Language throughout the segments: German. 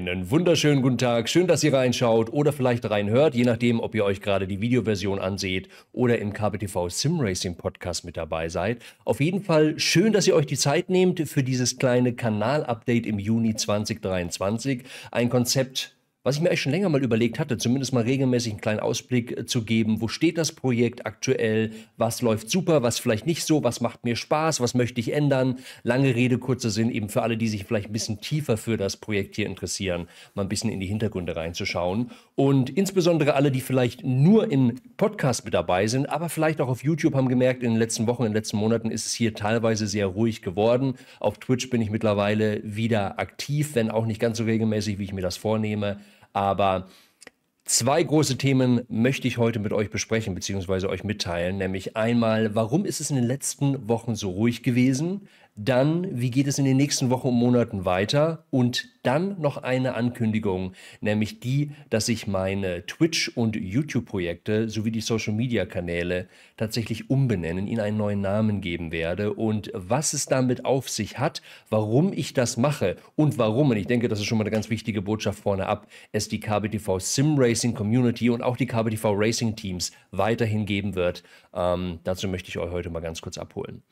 Einen wunderschönen guten Tag. Schön, dass ihr reinschaut oder vielleicht reinhört, je nachdem, ob ihr euch gerade die Videoversion anseht oder im KBTV Sim Racing Podcast mit dabei seid. Auf jeden Fall schön, dass ihr euch die Zeit nehmt für dieses kleine Kanal-Update im Juni 2023. Ein Konzept, was ich mir eigentlich schon länger mal überlegt hatte, zumindest mal regelmäßig einen kleinen Ausblick äh, zu geben, wo steht das Projekt aktuell, was läuft super, was vielleicht nicht so, was macht mir Spaß, was möchte ich ändern. Lange Rede, kurzer Sinn, eben für alle, die sich vielleicht ein bisschen tiefer für das Projekt hier interessieren, mal ein bisschen in die Hintergründe reinzuschauen. Und insbesondere alle, die vielleicht nur im Podcast mit dabei sind, aber vielleicht auch auf YouTube haben gemerkt, in den letzten Wochen, in den letzten Monaten ist es hier teilweise sehr ruhig geworden. Auf Twitch bin ich mittlerweile wieder aktiv, wenn auch nicht ganz so regelmäßig, wie ich mir das vornehme. Aber Zwei große Themen möchte ich heute mit euch besprechen bzw. euch mitteilen, nämlich einmal, warum ist es in den letzten Wochen so ruhig gewesen? Dann, wie geht es in den nächsten Wochen und Monaten weiter? Und dann noch eine Ankündigung, nämlich die, dass ich meine Twitch- und YouTube-Projekte sowie die Social-Media-Kanäle tatsächlich umbenennen, ihnen einen neuen Namen geben werde und was es damit auf sich hat, warum ich das mache und warum, und ich denke, das ist schon mal eine ganz wichtige Botschaft vorne ab, es die KBTV Sim Racing Community und auch die KBTV Racing Teams weiterhin geben wird. Ähm, dazu möchte ich euch heute mal ganz kurz abholen.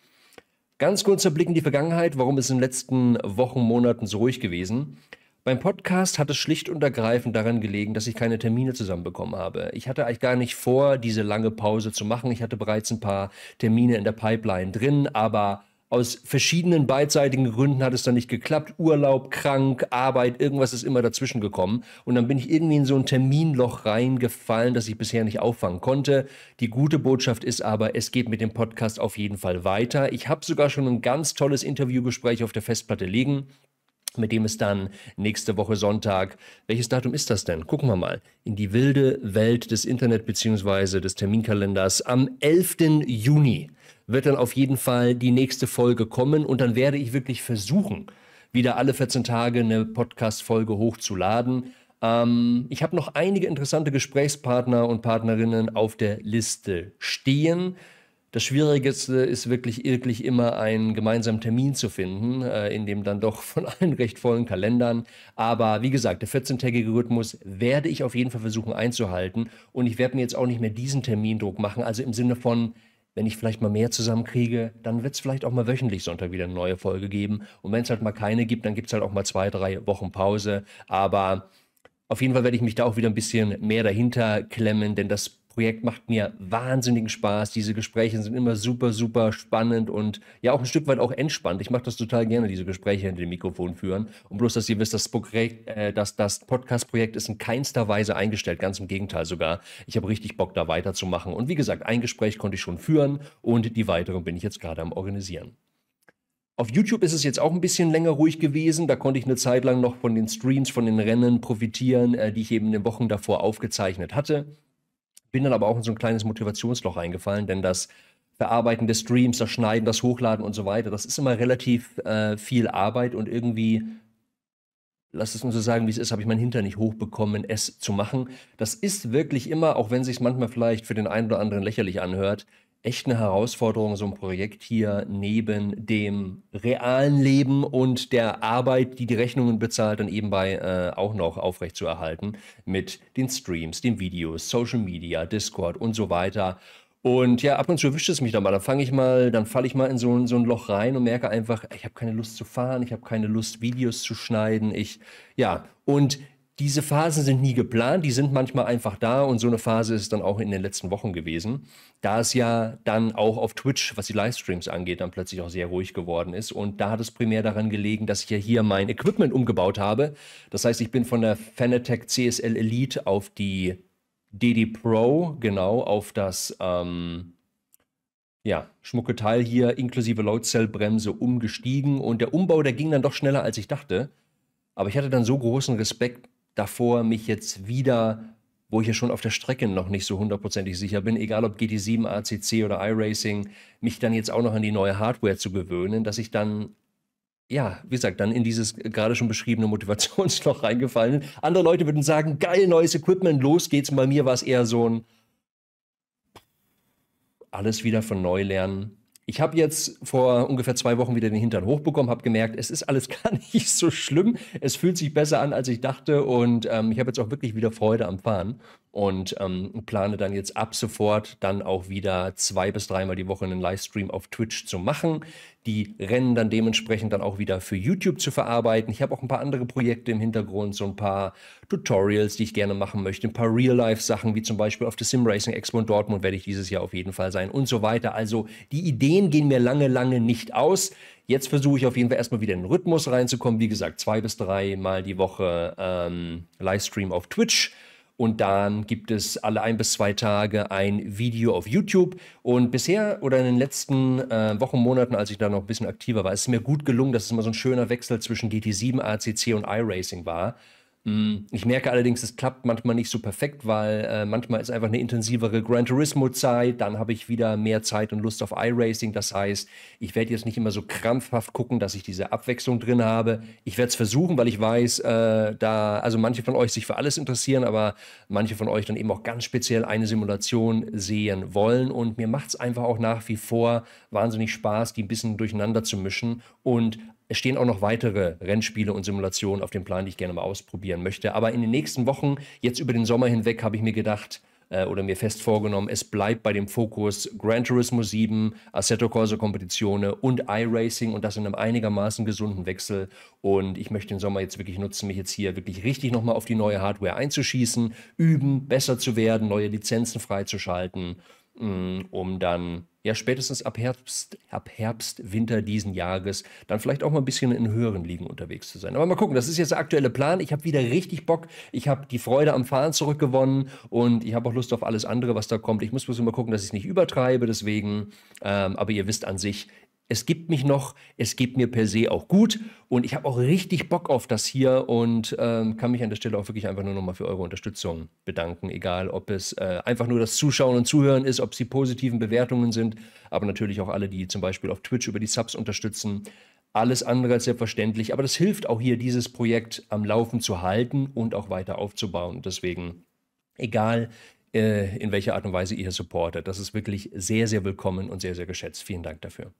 Ganz kurzer Blick in die Vergangenheit, warum ist es in den letzten Wochen, Monaten so ruhig gewesen? Beim Podcast hat es schlicht und ergreifend daran gelegen, dass ich keine Termine zusammenbekommen habe. Ich hatte eigentlich gar nicht vor, diese lange Pause zu machen. Ich hatte bereits ein paar Termine in der Pipeline drin, aber aus verschiedenen beidseitigen Gründen hat es dann nicht geklappt. Urlaub, krank, Arbeit, irgendwas ist immer dazwischen gekommen. Und dann bin ich irgendwie in so ein Terminloch reingefallen, das ich bisher nicht auffangen konnte. Die gute Botschaft ist aber, es geht mit dem Podcast auf jeden Fall weiter. Ich habe sogar schon ein ganz tolles Interviewgespräch auf der Festplatte liegen mit dem es dann nächste Woche Sonntag, welches Datum ist das denn? Gucken wir mal, in die wilde Welt des Internet bzw. des Terminkalenders am 11. Juni wird dann auf jeden Fall die nächste Folge kommen und dann werde ich wirklich versuchen, wieder alle 14 Tage eine Podcast-Folge hochzuladen. Ähm, ich habe noch einige interessante Gesprächspartner und Partnerinnen auf der Liste stehen. Das Schwierigste äh, ist wirklich wirklich immer einen gemeinsamen Termin zu finden, äh, in dem dann doch von allen recht vollen Kalendern. Aber wie gesagt, der 14-tägige Rhythmus werde ich auf jeden Fall versuchen einzuhalten. Und ich werde mir jetzt auch nicht mehr diesen Termindruck machen. Also im Sinne von, wenn ich vielleicht mal mehr zusammenkriege, dann wird es vielleicht auch mal wöchentlich Sonntag wieder eine neue Folge geben. Und wenn es halt mal keine gibt, dann gibt es halt auch mal zwei, drei Wochen Pause. Aber auf jeden Fall werde ich mich da auch wieder ein bisschen mehr dahinter klemmen, denn das Projekt macht mir wahnsinnigen Spaß. Diese Gespräche sind immer super, super spannend und ja auch ein Stück weit auch entspannt. Ich mache das total gerne, diese Gespräche hinter dem Mikrofon führen. Und bloß, dass ihr wisst, das, äh, das, das Podcast-Projekt ist in keinster Weise eingestellt, ganz im Gegenteil sogar. Ich habe richtig Bock, da weiterzumachen. Und wie gesagt, ein Gespräch konnte ich schon führen und die weiteren bin ich jetzt gerade am Organisieren. Auf YouTube ist es jetzt auch ein bisschen länger ruhig gewesen. Da konnte ich eine Zeit lang noch von den Streams, von den Rennen profitieren, äh, die ich eben in den Wochen davor aufgezeichnet hatte bin dann aber auch in so ein kleines Motivationsloch reingefallen, denn das Verarbeiten des Streams, das Schneiden, das Hochladen und so weiter, das ist immer relativ äh, viel Arbeit und irgendwie, lass es uns so sagen, wie es ist, habe ich meinen Hintern nicht hochbekommen, es zu machen. Das ist wirklich immer, auch wenn es sich manchmal vielleicht für den einen oder anderen lächerlich anhört, echt eine Herausforderung, so ein Projekt hier neben dem realen Leben und der Arbeit, die die Rechnungen bezahlt, dann eben bei äh, auch noch aufrechtzuerhalten mit den Streams, den Videos, Social Media, Discord und so weiter. Und ja, ab und zu erwischt es mich dann mal. Dann fange ich mal, dann falle ich mal in so ein, so ein Loch rein und merke einfach, ich habe keine Lust zu fahren, ich habe keine Lust, Videos zu schneiden. Ich, ja, und diese Phasen sind nie geplant, die sind manchmal einfach da und so eine Phase ist dann auch in den letzten Wochen gewesen, da es ja dann auch auf Twitch, was die Livestreams angeht, dann plötzlich auch sehr ruhig geworden ist und da hat es primär daran gelegen, dass ich ja hier mein Equipment umgebaut habe. Das heißt, ich bin von der Fanatec CSL Elite auf die DD Pro, genau, auf das ähm, ja, schmucke Teil hier inklusive Loadcell-Bremse umgestiegen und der Umbau, der ging dann doch schneller, als ich dachte. Aber ich hatte dann so großen Respekt davor, mich jetzt wieder, wo ich ja schon auf der Strecke noch nicht so hundertprozentig sicher bin, egal ob GT7, ACC oder iRacing, mich dann jetzt auch noch an die neue Hardware zu gewöhnen, dass ich dann ja, wie gesagt, dann in dieses gerade schon beschriebene Motivationsloch reingefallen. bin. Andere Leute würden sagen, geil, neues Equipment, los geht's. Und bei mir war es eher so ein alles wieder von neu lernen. Ich habe jetzt vor ungefähr zwei Wochen wieder den Hintern hochbekommen, habe gemerkt, es ist alles gar nicht so schlimm. Es fühlt sich besser an, als ich dachte. Und ähm, ich habe jetzt auch wirklich wieder Freude am Fahren und ähm, plane dann jetzt ab sofort dann auch wieder zwei bis dreimal die Woche einen Livestream auf Twitch zu machen. Die Rennen dann dementsprechend dann auch wieder für YouTube zu verarbeiten. Ich habe auch ein paar andere Projekte im Hintergrund, so ein paar Tutorials, die ich gerne machen möchte, ein paar Real-Life-Sachen, wie zum Beispiel auf der Sim Racing Expo in Dortmund werde ich dieses Jahr auf jeden Fall sein und so weiter. Also die Ideen gehen mir lange, lange nicht aus. Jetzt versuche ich auf jeden Fall erstmal wieder in den Rhythmus reinzukommen. Wie gesagt, zwei bis dreimal die Woche ähm, Livestream auf Twitch und dann gibt es alle ein bis zwei Tage ein Video auf YouTube. Und bisher oder in den letzten äh, Wochen, Monaten, als ich da noch ein bisschen aktiver war, ist es mir gut gelungen, dass es immer so ein schöner Wechsel zwischen GT7, ACC und iRacing war. Mhm. Ich merke allerdings, es klappt manchmal nicht so perfekt, weil äh, manchmal ist einfach eine intensivere Gran Turismo-Zeit, dann habe ich wieder mehr Zeit und Lust auf iRacing. Das heißt, ich werde jetzt nicht immer so krampfhaft gucken, dass ich diese Abwechslung drin habe. Ich werde es versuchen, weil ich weiß, äh, da, also manche von euch sich für alles interessieren, aber manche von euch dann eben auch ganz speziell eine Simulation sehen wollen. Und mir macht es einfach auch nach wie vor wahnsinnig Spaß, die ein bisschen durcheinander zu mischen und es stehen auch noch weitere Rennspiele und Simulationen auf dem Plan, die ich gerne mal ausprobieren möchte. Aber in den nächsten Wochen, jetzt über den Sommer hinweg, habe ich mir gedacht, äh, oder mir fest vorgenommen, es bleibt bei dem Fokus Gran Turismo 7, Assetto Corsa Competizione und iRacing und das in einem einigermaßen gesunden Wechsel. Und ich möchte den Sommer jetzt wirklich nutzen, mich jetzt hier wirklich richtig nochmal auf die neue Hardware einzuschießen, üben, besser zu werden, neue Lizenzen freizuschalten Mm, um dann ja spätestens ab Herbst, ab Herbst, Winter diesen Jahres dann vielleicht auch mal ein bisschen in höheren Ligen unterwegs zu sein. Aber mal gucken, das ist jetzt der aktuelle Plan. Ich habe wieder richtig Bock. Ich habe die Freude am Fahren zurückgewonnen und ich habe auch Lust auf alles andere, was da kommt. Ich muss bloß mal gucken, dass ich es nicht übertreibe, deswegen. Ähm, aber ihr wisst an sich, es gibt mich noch, es geht mir per se auch gut und ich habe auch richtig Bock auf das hier und ähm, kann mich an der Stelle auch wirklich einfach nur nochmal für eure Unterstützung bedanken, egal ob es äh, einfach nur das Zuschauen und Zuhören ist, ob es die positiven Bewertungen sind, aber natürlich auch alle, die zum Beispiel auf Twitch über die Subs unterstützen. Alles andere als selbstverständlich, aber das hilft auch hier, dieses Projekt am Laufen zu halten und auch weiter aufzubauen. Deswegen, egal äh, in welcher Art und Weise ihr hier supportet, das ist wirklich sehr, sehr willkommen und sehr, sehr geschätzt. Vielen Dank dafür.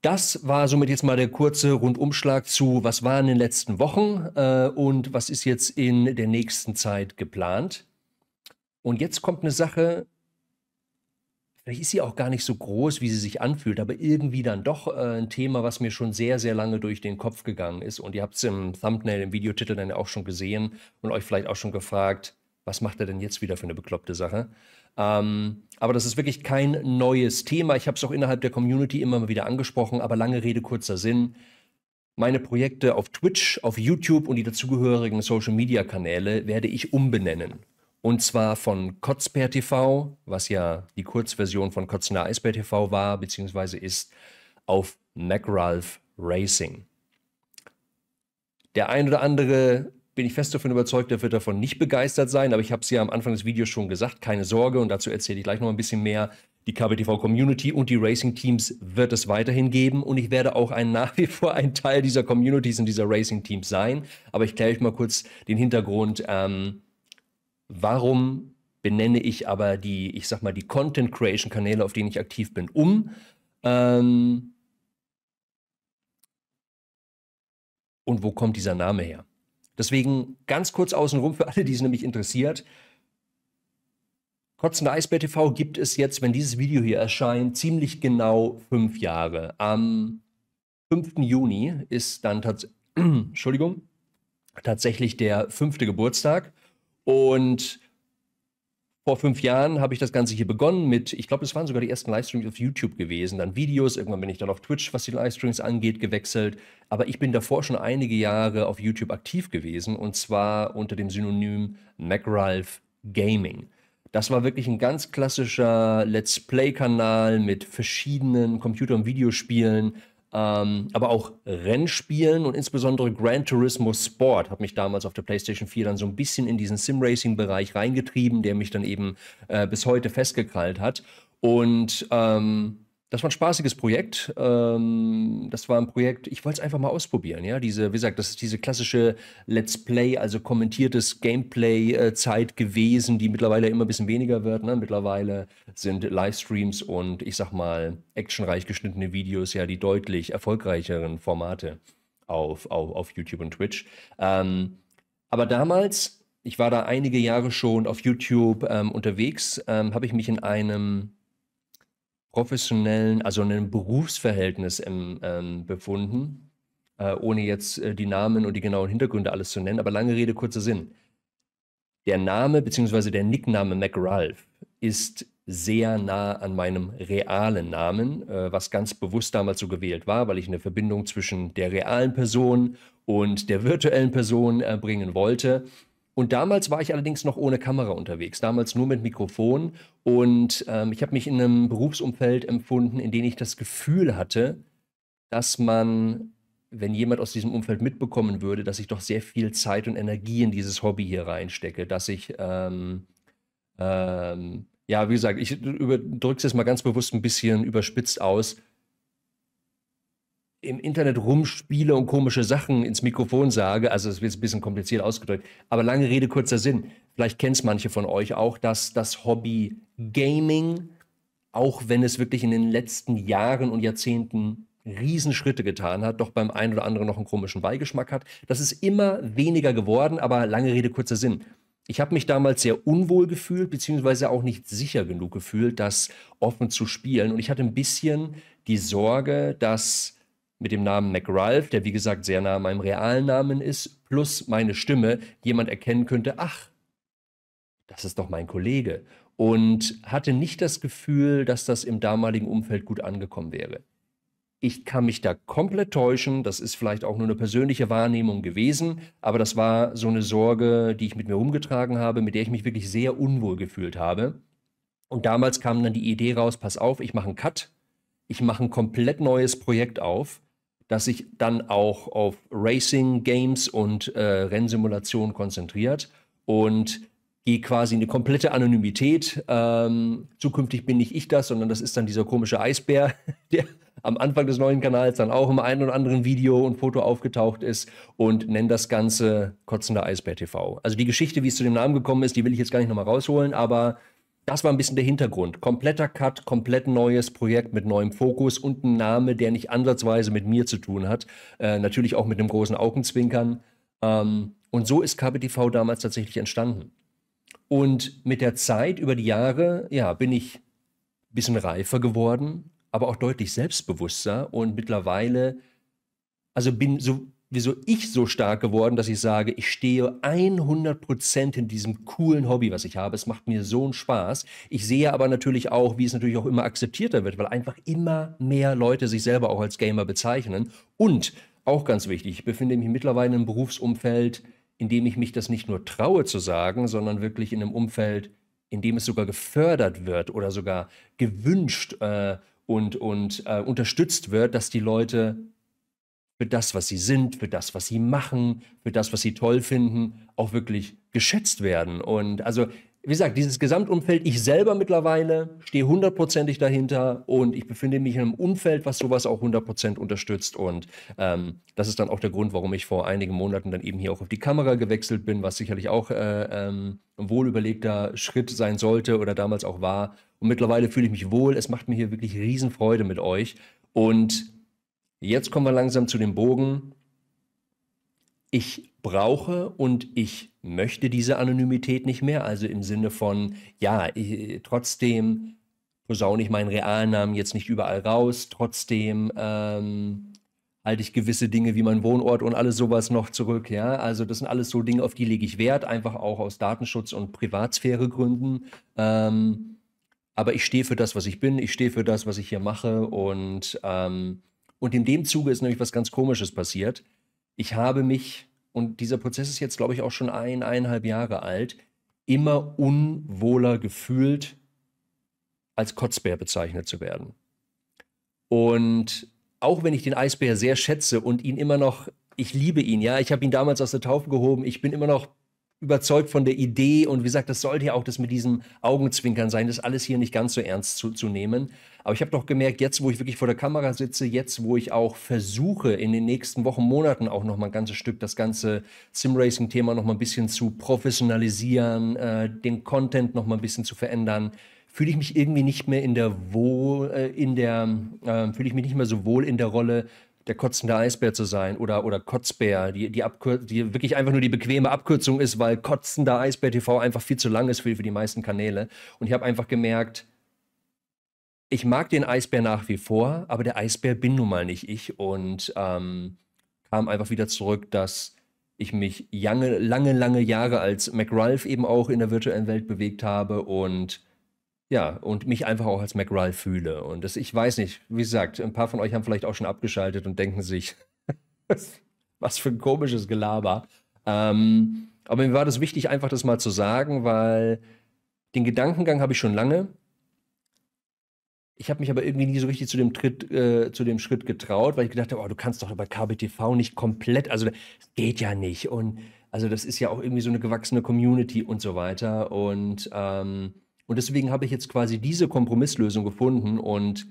Das war somit jetzt mal der kurze Rundumschlag zu, was war in den letzten Wochen äh, und was ist jetzt in der nächsten Zeit geplant. Und jetzt kommt eine Sache, vielleicht ist sie auch gar nicht so groß, wie sie sich anfühlt, aber irgendwie dann doch äh, ein Thema, was mir schon sehr, sehr lange durch den Kopf gegangen ist. Und ihr habt es im Thumbnail, im Videotitel dann auch schon gesehen und euch vielleicht auch schon gefragt, was macht er denn jetzt wieder für eine bekloppte Sache? Ähm, aber das ist wirklich kein neues Thema. Ich habe es auch innerhalb der Community immer mal wieder angesprochen, aber lange Rede, kurzer Sinn. Meine Projekte auf Twitch, auf YouTube und die dazugehörigen Social-Media-Kanäle werde ich umbenennen. Und zwar von Kotzbär TV, was ja die Kurzversion von Kotzner Eisbär TV war, beziehungsweise ist, auf MacRalph Racing. Der ein oder andere bin ich fest davon überzeugt, er wird davon nicht begeistert sein. Aber ich habe es ja am Anfang des Videos schon gesagt, keine Sorge. Und dazu erzähle ich gleich noch ein bisschen mehr. Die KBTV-Community und die Racing-Teams wird es weiterhin geben. Und ich werde auch ein, nach wie vor ein Teil dieser Communities und dieser Racing-Teams sein. Aber ich kläre euch mal kurz den Hintergrund. Ähm, warum benenne ich aber die, ich sag mal, die Content-Creation-Kanäle, auf denen ich aktiv bin, um? Ähm, und wo kommt dieser Name her? Deswegen ganz kurz außenrum für alle, die es nämlich interessiert. Kotzende Eisbär TV gibt es jetzt, wenn dieses Video hier erscheint, ziemlich genau fünf Jahre. Am 5. Juni ist dann tats Entschuldigung, tatsächlich der fünfte Geburtstag. Und vor fünf Jahren habe ich das Ganze hier begonnen mit, ich glaube, es waren sogar die ersten Livestreams auf YouTube gewesen, dann Videos, irgendwann bin ich dann auf Twitch, was die Livestreams angeht, gewechselt. Aber ich bin davor schon einige Jahre auf YouTube aktiv gewesen und zwar unter dem Synonym MacRalph Gaming. Das war wirklich ein ganz klassischer Let's Play-Kanal mit verschiedenen Computer- und Videospielen, ähm, aber auch Rennspielen und insbesondere Gran Turismo Sport hat mich damals auf der PlayStation 4 dann so ein bisschen in diesen Sim-Racing-Bereich reingetrieben, der mich dann eben äh, bis heute festgekrallt hat. Und ähm, das war ein spaßiges Projekt. Ähm, das war ein Projekt, ich wollte es einfach mal ausprobieren. Ja, diese, wie gesagt, das ist diese klassische Let's Play, also kommentiertes Gameplay-Zeit äh, gewesen, die mittlerweile immer ein bisschen weniger wird. Ne? Mittlerweile sind Livestreams und ich sag mal actionreich geschnittene Videos ja die deutlich erfolgreicheren Formate auf, auf, auf YouTube und Twitch. Ähm, aber damals, ich war da einige Jahre schon auf YouTube ähm, unterwegs, ähm, habe ich mich in einem professionellen, also in einem Berufsverhältnis im, ähm, ähm, befunden, äh, ohne jetzt äh, die Namen und die genauen Hintergründe alles zu nennen, aber lange Rede, kurzer Sinn. Der Name bzw. der Nickname McRalph ist sehr nah an meinem realen Namen, äh, was ganz bewusst damals so gewählt war, weil ich eine Verbindung zwischen der realen Person und der virtuellen Person äh, bringen wollte und damals war ich allerdings noch ohne Kamera unterwegs, damals nur mit Mikrofon. Und ähm, ich habe mich in einem Berufsumfeld empfunden, in dem ich das Gefühl hatte, dass man, wenn jemand aus diesem Umfeld mitbekommen würde, dass ich doch sehr viel Zeit und Energie in dieses Hobby hier reinstecke, dass ich, ähm, ähm, ja, wie gesagt, ich drücke es jetzt mal ganz bewusst ein bisschen überspitzt aus, im Internet rumspiele und komische Sachen ins Mikrofon sage, also es wird ein bisschen kompliziert ausgedrückt, aber lange Rede, kurzer Sinn. Vielleicht kennt es manche von euch auch, dass das Hobby Gaming, auch wenn es wirklich in den letzten Jahren und Jahrzehnten Riesenschritte getan hat, doch beim einen oder anderen noch einen komischen Beigeschmack hat. Das ist immer weniger geworden, aber lange Rede, kurzer Sinn. Ich habe mich damals sehr unwohl gefühlt, beziehungsweise auch nicht sicher genug gefühlt, das offen zu spielen. Und ich hatte ein bisschen die Sorge, dass mit dem Namen McRalph, der wie gesagt sehr nah meinem realen Namen ist, plus meine Stimme, jemand erkennen könnte, ach, das ist doch mein Kollege. Und hatte nicht das Gefühl, dass das im damaligen Umfeld gut angekommen wäre. Ich kann mich da komplett täuschen, das ist vielleicht auch nur eine persönliche Wahrnehmung gewesen, aber das war so eine Sorge, die ich mit mir rumgetragen habe, mit der ich mich wirklich sehr unwohl gefühlt habe. Und damals kam dann die Idee raus, pass auf, ich mache einen Cut, ich mache ein komplett neues Projekt auf das sich dann auch auf Racing-Games und äh, Rennsimulationen konzentriert und gehe quasi in eine komplette Anonymität. Ähm, zukünftig bin nicht ich das, sondern das ist dann dieser komische Eisbär, der am Anfang des neuen Kanals dann auch im einen oder anderen Video und Foto aufgetaucht ist und nenne das Ganze Kotzender Eisbär TV. Also die Geschichte, wie es zu dem Namen gekommen ist, die will ich jetzt gar nicht nochmal rausholen, aber das war ein bisschen der Hintergrund. Kompletter Cut, komplett neues Projekt mit neuem Fokus und ein Name, der nicht ansatzweise mit mir zu tun hat. Äh, natürlich auch mit einem großen Augenzwinkern. Ähm, und so ist KBTV damals tatsächlich entstanden. Und mit der Zeit, über die Jahre, ja, bin ich ein bisschen reifer geworden, aber auch deutlich selbstbewusster und mittlerweile, also bin so, wieso ich so stark geworden, dass ich sage, ich stehe 100% in diesem coolen Hobby, was ich habe. Es macht mir so einen Spaß. Ich sehe aber natürlich auch, wie es natürlich auch immer akzeptierter wird, weil einfach immer mehr Leute sich selber auch als Gamer bezeichnen. Und auch ganz wichtig, ich befinde mich mittlerweile in einem Berufsumfeld, in dem ich mich das nicht nur traue zu sagen, sondern wirklich in einem Umfeld, in dem es sogar gefördert wird oder sogar gewünscht äh, und, und äh, unterstützt wird, dass die Leute für das, was sie sind, für das, was sie machen, für das, was sie toll finden, auch wirklich geschätzt werden. Und also, wie gesagt, dieses Gesamtumfeld, ich selber mittlerweile stehe hundertprozentig dahinter und ich befinde mich in einem Umfeld, was sowas auch hundertprozentig unterstützt. Und ähm, das ist dann auch der Grund, warum ich vor einigen Monaten dann eben hier auch auf die Kamera gewechselt bin, was sicherlich auch äh, ähm, ein wohlüberlegter Schritt sein sollte oder damals auch war. Und mittlerweile fühle ich mich wohl. Es macht mir hier wirklich Riesenfreude mit euch. Und Jetzt kommen wir langsam zu dem Bogen. Ich brauche und ich möchte diese Anonymität nicht mehr. Also im Sinne von, ja, ich, trotzdem posaune ich meinen Realnamen jetzt nicht überall raus, trotzdem ähm, halte ich gewisse Dinge wie mein Wohnort und alles sowas noch zurück. Ja, also das sind alles so Dinge, auf die lege ich Wert, einfach auch aus Datenschutz- und Privatsphäregründen. Ähm, aber ich stehe für das, was ich bin, ich stehe für das, was ich hier mache und ähm, und in dem Zuge ist nämlich was ganz Komisches passiert. Ich habe mich, und dieser Prozess ist jetzt, glaube ich, auch schon ein, eineinhalb Jahre alt, immer unwohler gefühlt, als Kotzbär bezeichnet zu werden. Und auch wenn ich den Eisbär sehr schätze und ihn immer noch, ich liebe ihn, ja, ich habe ihn damals aus der Taufe gehoben, ich bin immer noch überzeugt von der Idee und wie gesagt, das sollte ja auch das mit diesem Augenzwinkern sein, das alles hier nicht ganz so ernst zu, zu nehmen. Aber ich habe doch gemerkt, jetzt wo ich wirklich vor der Kamera sitze, jetzt wo ich auch versuche, in den nächsten Wochen, Monaten auch noch mal ein ganzes Stück das ganze Simracing-Thema noch mal ein bisschen zu professionalisieren, äh, den Content noch mal ein bisschen zu verändern, fühle ich mich irgendwie nicht mehr in der wohl, äh, in der, äh, fühle ich mich nicht mehr so wohl in der Rolle, der kotzende Eisbär zu sein oder, oder Kotzbär, die, die, die wirklich einfach nur die bequeme Abkürzung ist, weil kotzender Eisbär TV einfach viel zu lang ist für, für die meisten Kanäle. Und ich habe einfach gemerkt, ich mag den Eisbär nach wie vor, aber der Eisbär bin nun mal nicht ich und ähm, kam einfach wieder zurück, dass ich mich lange, lange, lange Jahre als McRalph eben auch in der virtuellen Welt bewegt habe und ja, und mich einfach auch als McRail fühle. Und das, ich weiß nicht, wie gesagt, ein paar von euch haben vielleicht auch schon abgeschaltet und denken sich, was für ein komisches Gelaber. Ähm, aber mir war das wichtig, einfach das mal zu sagen, weil den Gedankengang habe ich schon lange. Ich habe mich aber irgendwie nie so richtig zu dem, Tritt, äh, zu dem Schritt getraut, weil ich gedacht habe, oh, du kannst doch bei KBTV nicht komplett, also das geht ja nicht. Und also das ist ja auch irgendwie so eine gewachsene Community und so weiter. Und ähm, und deswegen habe ich jetzt quasi diese Kompromisslösung gefunden und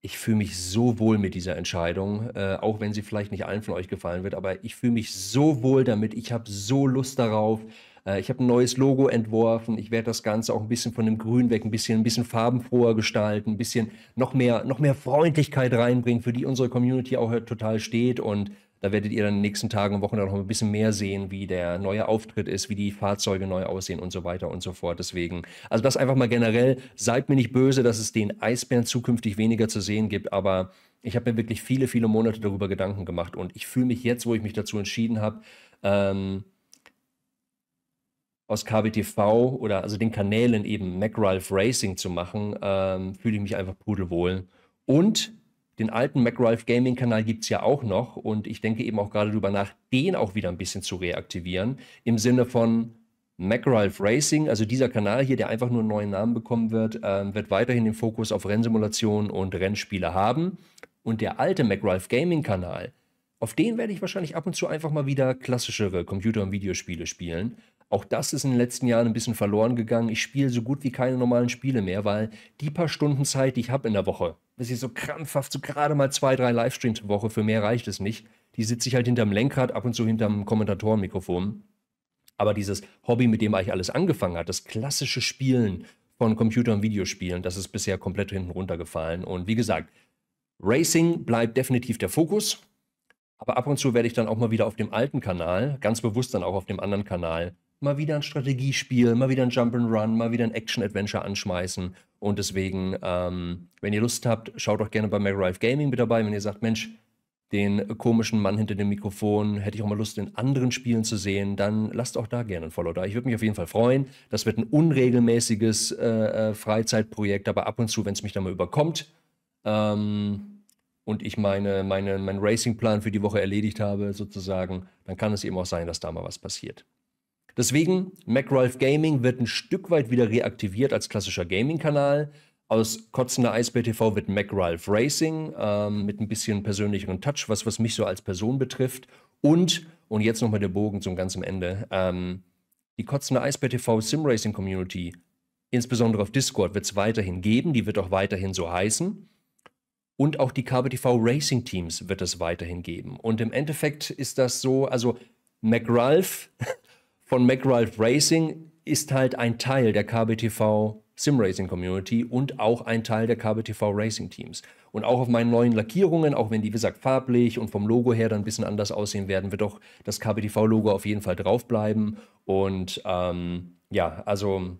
ich fühle mich so wohl mit dieser Entscheidung, äh, auch wenn sie vielleicht nicht allen von euch gefallen wird, aber ich fühle mich so wohl damit, ich habe so Lust darauf. Äh, ich habe ein neues Logo entworfen, ich werde das Ganze auch ein bisschen von dem Grün weg, ein bisschen, ein bisschen farbenfroher gestalten, ein bisschen noch mehr, noch mehr Freundlichkeit reinbringen, für die unsere Community auch halt total steht und da werdet ihr dann in den nächsten Tagen und Wochen noch ein bisschen mehr sehen, wie der neue Auftritt ist, wie die Fahrzeuge neu aussehen und so weiter und so fort. Deswegen, also das einfach mal generell, seid mir nicht böse, dass es den Eisbären zukünftig weniger zu sehen gibt, aber ich habe mir wirklich viele, viele Monate darüber Gedanken gemacht und ich fühle mich jetzt, wo ich mich dazu entschieden habe, ähm, aus KWTV oder also den Kanälen eben McRalph Racing zu machen, ähm, fühle ich mich einfach pudelwohl. Und den alten MacRalph Gaming Kanal gibt es ja auch noch und ich denke eben auch gerade darüber nach, den auch wieder ein bisschen zu reaktivieren im Sinne von MacRalph Racing, also dieser Kanal hier, der einfach nur einen neuen Namen bekommen wird, äh, wird weiterhin den Fokus auf Rennsimulationen und Rennspiele haben. Und der alte MacRalph Gaming Kanal, auf den werde ich wahrscheinlich ab und zu einfach mal wieder klassischere Computer- und Videospiele spielen, auch das ist in den letzten Jahren ein bisschen verloren gegangen. Ich spiele so gut wie keine normalen Spiele mehr, weil die paar Stunden Zeit, die ich habe in der Woche, das ist so krampfhaft, so gerade mal zwei, drei Livestreams pro Woche, für mehr reicht es nicht. Die sitze ich halt hinterm Lenkrad, ab und zu hinterm Kommentatorenmikrofon. Aber dieses Hobby, mit dem eigentlich alles angefangen hat, das klassische Spielen von Computer- und Videospielen, das ist bisher komplett hinten runtergefallen. Und wie gesagt, Racing bleibt definitiv der Fokus. Aber ab und zu werde ich dann auch mal wieder auf dem alten Kanal, ganz bewusst dann auch auf dem anderen Kanal, mal wieder ein Strategiespiel, mal wieder ein Jump'n'Run, mal wieder ein Action-Adventure anschmeißen. Und deswegen, ähm, wenn ihr Lust habt, schaut doch gerne bei MacRife Gaming mit dabei, wenn ihr sagt, Mensch, den komischen Mann hinter dem Mikrofon, hätte ich auch mal Lust, in anderen Spielen zu sehen, dann lasst auch da gerne ein Follow da. Ich würde mich auf jeden Fall freuen. Das wird ein unregelmäßiges äh, äh Freizeitprojekt, aber ab und zu, wenn es mich da mal überkommt ähm, und ich meine, meine, meinen Racingplan für die Woche erledigt habe, sozusagen, dann kann es eben auch sein, dass da mal was passiert. Deswegen, MacRolf Gaming wird ein Stück weit wieder reaktiviert als klassischer Gaming-Kanal. Aus kotzender Eisbär TV wird MacRalf Racing ähm, mit ein bisschen persönlicheren Touch, was, was mich so als Person betrifft. Und, und jetzt nochmal der Bogen zum ganzen Ende, ähm, die kotzende Eisbär TV Sim Racing Community, insbesondere auf Discord, wird es weiterhin geben. Die wird auch weiterhin so heißen. Und auch die KBTV Racing Teams wird es weiterhin geben. Und im Endeffekt ist das so, also MacRalf von McRalph Racing ist halt ein Teil der KBTV Sim Racing Community und auch ein Teil der KBTV Racing Teams. Und auch auf meinen neuen Lackierungen, auch wenn die, wie gesagt, farblich und vom Logo her dann ein bisschen anders aussehen werden, wird doch das KBTV-Logo auf jeden Fall draufbleiben. Und ähm, ja, also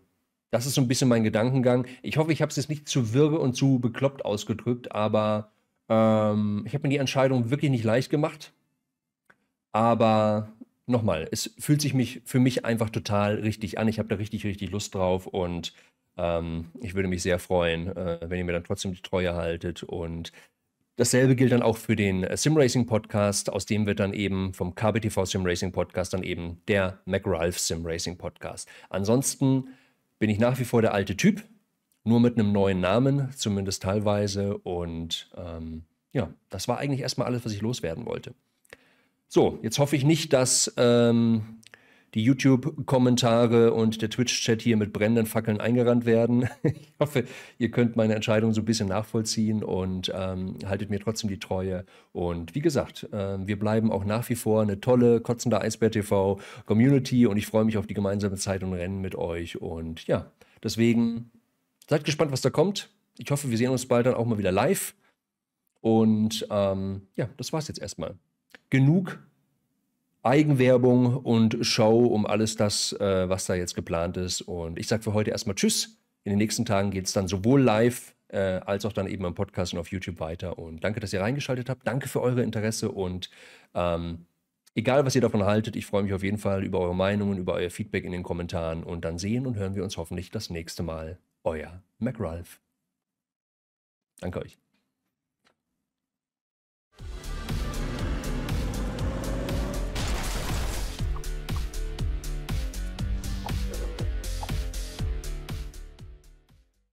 das ist so ein bisschen mein Gedankengang. Ich hoffe, ich habe es jetzt nicht zu wirr und zu bekloppt ausgedrückt, aber ähm, ich habe mir die Entscheidung wirklich nicht leicht gemacht. Aber nochmal, es fühlt sich mich, für mich einfach total richtig an. Ich habe da richtig, richtig Lust drauf und ähm, ich würde mich sehr freuen, äh, wenn ihr mir dann trotzdem die Treue haltet. Und dasselbe gilt dann auch für den äh, Simracing Podcast, aus dem wird dann eben vom KBTV Simracing Podcast dann eben der McRalph Simracing Podcast. Ansonsten bin ich nach wie vor der alte Typ, nur mit einem neuen Namen, zumindest teilweise. Und ähm, ja, das war eigentlich erstmal alles, was ich loswerden wollte. So, jetzt hoffe ich nicht, dass ähm, die YouTube-Kommentare und der Twitch-Chat hier mit brennenden Fackeln eingerannt werden. Ich hoffe, ihr könnt meine Entscheidung so ein bisschen nachvollziehen und ähm, haltet mir trotzdem die Treue. Und wie gesagt, äh, wir bleiben auch nach wie vor eine tolle, kotzende Eisbär-TV-Community und ich freue mich auf die gemeinsame Zeit und Rennen mit euch. Und ja, deswegen seid gespannt, was da kommt. Ich hoffe, wir sehen uns bald dann auch mal wieder live. Und ähm, ja, das war's jetzt erstmal genug Eigenwerbung und Show um alles das, äh, was da jetzt geplant ist. Und ich sage für heute erstmal Tschüss. In den nächsten Tagen geht es dann sowohl live äh, als auch dann eben am Podcast und auf YouTube weiter. Und danke, dass ihr reingeschaltet habt. Danke für eure Interesse und ähm, egal, was ihr davon haltet, ich freue mich auf jeden Fall über eure Meinungen, über euer Feedback in den Kommentaren. Und dann sehen und hören wir uns hoffentlich das nächste Mal. Euer MacRalph. Danke euch.